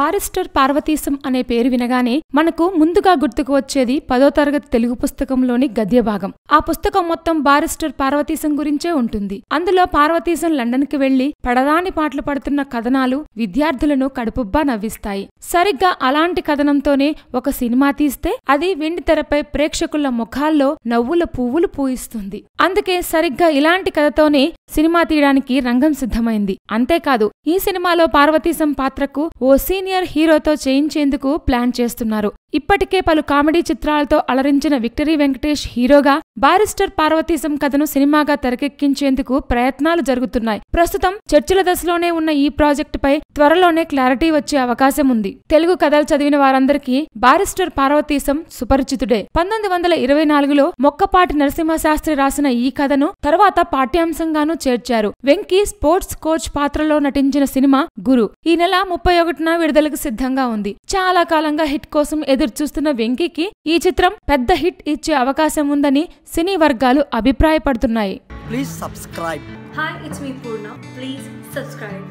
barrister Parvateesam అనే పేరు వినగానే మనకు ముందుగా గుర్తుకు వచ్చేది పదో తరగతి తెలుగు పుస్తకంలోని గద్య భాగం ఆ పుస్తకం మొత్తం బారిస్టర్ పార్వతీశం గురించే ఉంటుంది అందులో పార్వతీశం లండన్కి వెళ్లి పడదాని పాటలు పడుతున్న కథనాలు విద్యార్థులను కడుపుబ్బా నవ్విస్తాయి సరిగ్గా అలాంటి కథనంతోనే ఒక సినిమా తీస్తే అది వెండి తెరపై ప్రేక్షకుల ముఖాల్లో నవ్వుల పువ్వులు పూయిస్తుంది అందుకే సరిగ్గా ఇలాంటి కథతోనే సినిమా తీయడానికి రంగం సిద్ధమైంది అంతేకాదు ఈ సినిమాలో పార్వతీశం పాత్రకు ఓ సీనియర్ సీనియర్ హీరోతో చేయించేందుకు ప్లాన్ చేస్తున్నారు ఇప్పటికే పలు కామెడీ చిత్రాలతో అలరించిన విక్టరీ వెంకటేష్ హీరోగా బారిస్టర్ పార్వతీశం కథను సినిమాగా తెరకెక్కించేందుకు ప్రయత్నాలు జరుగుతున్నాయి ప్రస్తుతం చర్చల దశలోనే ఉన్న ఈ ప్రాజెక్టుపై త్వరలోనే క్లారిటీ వచ్చే అవకాశం ఉంది తెలుగు కథలు చదివిన వారందరికీ బారిస్టర్ పార్వతీశం సుపరిచితుడే పంతొమ్మిది వందల ఇరవై నాలుగులో మొక్కపాటి నరసింహశాస్త్రి రాసిన ఈ కథను తర్వాత పాఠ్యాంశంగానూ చేర్చారు వెంకీ స్పోర్ట్స్ కోచ్ పాత్రలో నటించిన సినిమా గురు ఈ నెల ముప్పై ఒకటిన విడుదలకు సిద్ధంగా ఉంది చాలా కాలంగా హిట్ కోసం ఎదురుచూస్తున్న వెంకీకి ఈ చిత్రం పెద్ద హిట్ ఇచ్చే అవకాశం ఉందని సినీ వర్గాలు అభిప్రాయపడుతున్నాయి please subscribe hi it's me Poorna please subscribe